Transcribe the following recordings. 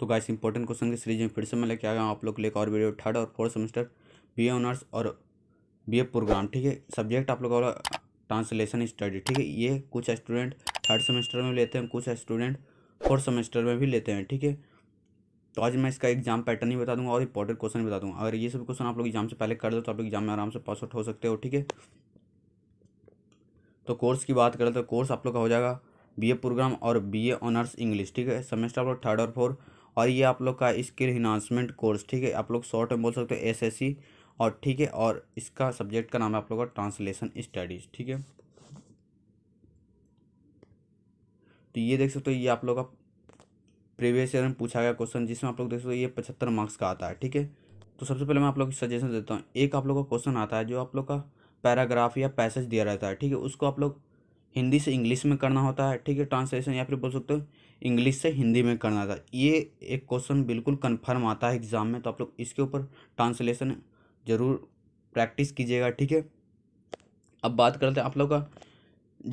तो guys important question की series में फिर से मैं लेके आ गया हूँ आप लोग के लिए और वीडियो थर्ड और फोर्थ सेमेस्टर बी ऑनर्स और बी प्रोग्राम ठीक है सब्जेक्ट आप लोग का ट्रांसलेशन स्टडी ठीक है ये कुछ स्टूडेंट थर्ड सेमेस्टर में लेते हैं कुछ स्टूडेंट फोर्थ सेमेस्टर में भी लेते हैं ठीक है तो आज मैं इसका एग्जाम पैटर्न ही बता दूंगा और इंपॉर्टेंट क्वेश्चन बता दूंगा अगर ये सब क्वेश्चन आप लोग एग्जाम से पहले कर दो तो आप लोग एग्जाम में आराम से पास आउट हो सकते हो ठीक है तो कोर्स की बात करें तो कोर्स आप लोग का हो जाएगा बीए प्रोग्राम और बीए ऑनर्स इंग्लिश ठीक है सेमेस्टर आप लोग थर्ड और फोर्थ और ये आप लोग का स्किल इन्हांसमेंट कोर्स ठीक है आप लोग शॉर्ट में बोल सकते हो एस और ठीक है और इसका सब्जेक्ट का नाम है आप लोग का ट्रांसलेशन स्टडीज़ ठीक है तो ये देख सकते हो ये आप लोग का प्रीवियस ईयर में पूछा गया क्वेश्चन जिसमें आप लोग देख सकते हो ये पचहत्तर मार्क्स का आता है ठीक है तो सबसे पहले मैं आप लोग सजेशन देता हूँ एक आप लोग का क्वेश्चन आता है जो आप लोग का पैराग्राफ या पैसेज दिया रहता है ठीक है उसको आप लोग हिंदी से इंग्लिश में करना होता है ठीक है ट्रांसलेशन या फिर बोल सकते हो इंग्लिश से हिंदी में करना था ये एक क्वेश्चन बिल्कुल कन्फर्म आता है एग्ज़ाम में तो आप लोग इसके ऊपर ट्रांसलेशन ज़रूर प्रैक्टिस कीजिएगा ठीक है अब बात करते हैं आप लोग का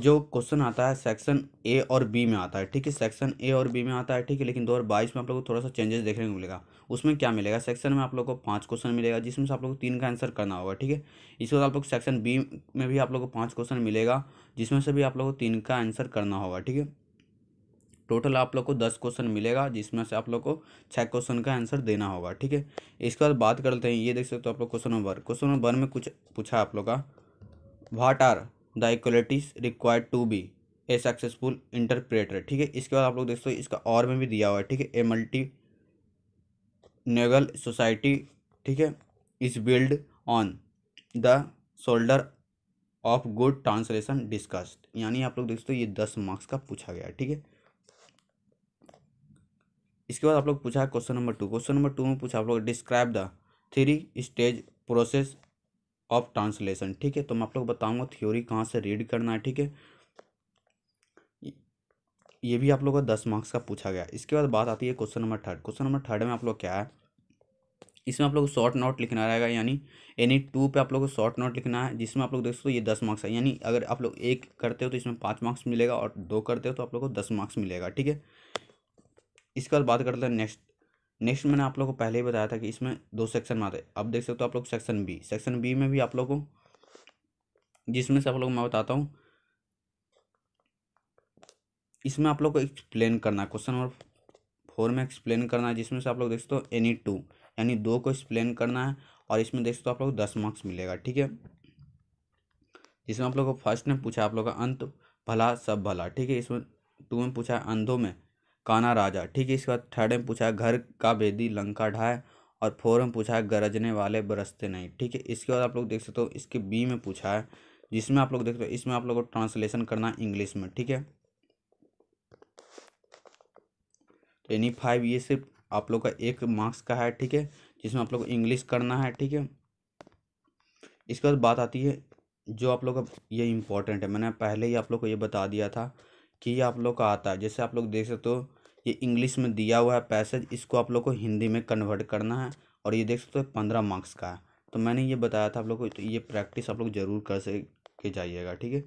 जो क्वेश्चन आता है सेक्शन ए और बी में आता है ठीक है सेक्शन ए और बी में आता है ठीक है लेकिन दो हज़ार बाईस में आप लोग को थोड़ा सा चेंजेस देखने को मिलेगा उसमें क्या मिलेगा सेक्शन में आप लोग को पाँच क्वेश्चन मिलेगा जिसमें से आप लोग को तीन का आंसर करना होगा ठीक है इसके बाद आप लोग सेक्शन बी में भी आप लोग को पाँच क्वेश्चन मिलेगा जिसमें से भी आप लोग को तीन का आंसर करना होगा ठीक है टोटल आप लोग को दस क्वेश्चन मिलेगा जिसमें से आप लोग को छः क्वेश्चन का आंसर देना होगा ठीक है इसके बाद बात करते हैं ये देख सकते हो आप लोग क्वेश्चन नंबर क्वेश्चन नंबर में कुछ पूछा आप लोग का what are the qualities required to be a successful interpreter ठीक है इसके बाद आप लोग देख सकते हो इसका और में भी दिया हुआ है ठीक है ए मल्टी नेगल सोसाइटी ठीक है is build on the shoulder of good translation discussed यानी आप लोग देख सकते हो ये दस मार्क्स का पूछा गया ठीक है इसके बाद आप लोग पूछा question number two question number two में पूछा आप लोग describe the three stage process of translation ठीक है तो मैं आप लोग बताऊंगा थ्योरी कहाँ से रीड करना है ठीक है ये भी आप लोग का दस मार्क्स का पूछा गया इसके बाद बात आती है question number third question number third में आप लोग क्या है इसमें आप लोग शॉर्ट नोट लिखना रहेगा यानी एनी टू पे आप लोग को शॉर्ट नोट लिखना है जिसमें आप लोग देख सकते हो ये दस मार्क्स है यानी अगर आप लोग एक करते हो तो इसमें पाँच मार्क्स मिलेगा और दो करते हो तो आप लोग को दस मार्क्स मिलेगा ठीक है इसके बाद बात करते हैं नेक्स्ट नेक्स्ट मैंने आप लोग को पहले ही बताया था कि इसमें दो सेक्शन में आते हैं अब देख सकते हो तो आप लोग सेक्शन बी सेक्शन बी में भी आप लोग को जिसमें से आप लोग मैं बताता हूँ इसमें आप लोग को एक्सप्लेन करना है क्वेश्चन नंबर फोर में एक्सप्लेन करना है जिसमें से आप लोग देख सकते हो एनी टू यानी दो को एक्सप्लेन करना है और इसमें देख सकते हो आप लोग दस मार्क्स मिलेगा ठीक है जिसमें आप लोग को फर्स्ट ने पूछा आप लोग का अंत भला सब भला ठीक है इसमें टू में पूछा अंधों में काना राजा ठीक है इसके बाद थर्ड में पूछा है घर का वेदी लंका ढाए और फोर में पूछा है गरजने वाले बरसते नहीं ठीक है इसके बाद आप लोग देख सकते हो इसके बी में पूछा है जिसमें आप लोग देख सकते हो इसमें आप लोग को ट्रांसलेशन करना है इंग्लिश में ठीक है तो एनी फाइव ये सिर्फ आप लोग का एक मार्क्स का है ठीक है जिसमें आप लोग को इंग्लिश करना है ठीक है इसके बाद बात आती है जो आप लोग का ये इम्पोर्टेंट है मैंने पहले ही आप लोग को ये बता दिया था ये आप लोग का आता है जैसे आप लोग देख सकते हो ये इंग्लिश में दिया हुआ है पैसेज इसको आप लोग को हिंदी में कन्वर्ट करना है और ये देख सकते हो पंद्रह मार्क्स का है तो मैंने ये बताया था आप लोग को तो ये प्रैक्टिस आप लोग जरूर कर सके जाइएगा ठीक है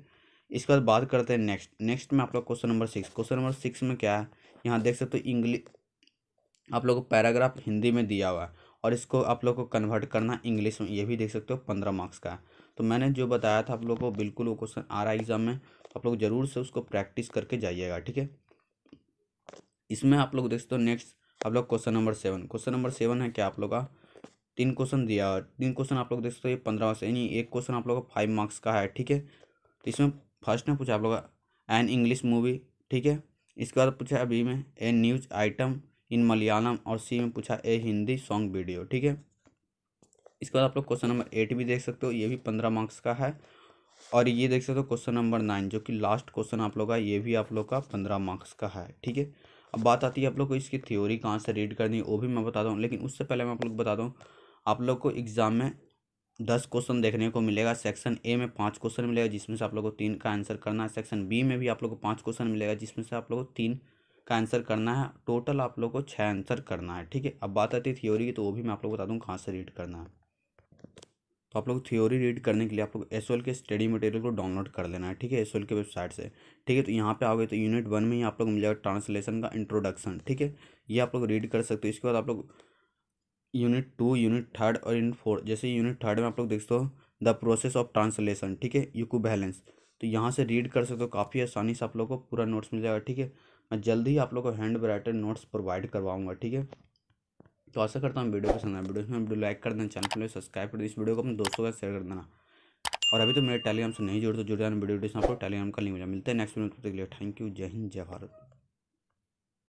इसके बाद बात करते हैं नेक्स्ट नेक्स्ट में आप लोग question number six question number six में क्या है यहाँ देख सकते हो इंग्लिश आप लोग को पैराग्राफ हिंदी में दिया हुआ है और इसको आप लोग को कन्वर्ट करना इंग्लिश में ये भी देख सकते हो पंद्रह मार्क्स का है तो मैंने जो बताया था आप लोग को बिल्कुल वो क्वेश्चन आ रहा है एग्ज़ाम में आप लोग ज़रूर से उसको प्रैक्टिस करके जाइएगा ठीक है इसमें आप लोग देख सकते हो नेक्स्ट आप लोग question number seven question number seven है क्या आप लोग का तीन क्वेश्चन दिया तीन क्वेश्चन आप लोग देख सकते हो ये पंद्रह से यानी एक क्वेश्चन आप लोग का फाइव मार्क्स का है ठीक है तो इसमें फर्स्ट ने पूछा आप लोग का एन इंग्लिश मूवी ठीक है इसके बाद पूछा बी में a news item in Malayalam और सी में पूछा ए हिंदी सॉन्ग वीडियो ठीक है इसके बाद आप लोग क्वेश्चन नंबर एट भी देख सकते हो ये भी पंद्रह मार्क्स का है और ये देख सकते हो क्वेश्चन नंबर नाइन जो कि लास्ट क्वेश्चन आप लोग का ये भी आप लोग का पंद्रह मार्क्स का है ठीक है अब बात आती है आप लोग को इसकी थ्योरी कहाँ से रीड करनी है वो भी मैं बता दूँ लेकिन उससे पहले मैं आप लोग बता दूँ आप लोग को एग्ज़ाम में दस क्वेश्चन देखने को मिलेगा सेक्शन ए में पाँच क्वेश्चन मिलेगा जिसमें से आप लोग को तीन का आंसर करना है सेक्शन बी में भी आप लोग को पाँच क्वेश्चन मिलेगा जिसमें से आप लोग को तीन का आंसर करना है टोटल आप लोग को छः आंसर करना है ठीक है अब बात आती है थ्योरी की तो वो भी मैं आप लोग को बता दूँ कहाँ से रीड करना है तो आप लोग थ्योरी रीड करने के लिए आप लोग एस के स्टडी मटेरियल को डाउनलोड कर लेना है ठीक है एस के वेबसाइट से ठीक है तो यहाँ पे गए तो यूनिट वन में ही आप लोग मिल जाएगा ट्रांसलेशन का इंट्रोडक्शन ठीक है ये आप लोग रीड कर सकते हो इसके बाद आप लोग यूनिट टू यूनिट थर्ड और यूनिट फोर जैसे यूनिट थर्ड में आप लोग देखते हो द प्रोसेस ऑफ ट्रांसलेशन ठीक है को बैलेंस तो यहाँ से रीड कर सकते हो काफ़ी आसानी से आप लोग को पूरा नोट्स मिल जाएगा ठीक है मैं जल्दी ही आप लोग को हैंड राइटर नोट्स प्रोवाइड करवाऊँगा ठीक है तो ऐसा करता हूँ वीडियो पसंद आया वीडियो में वीडियो लाइक कर देना चैनल को सब्सक्राइब कर दे इस वीडियो को अपने दोस्तों का साथ शेयर कर देना और अभी तो मेरे टेलीग्राम से नहीं जुड़े तो जुड़ जाने वीडियो टेलीग्राम का लिंक मिला मिलता है नेक्स्ट वीडियो तक के लिए थैंक यू जय हिंद जय भारत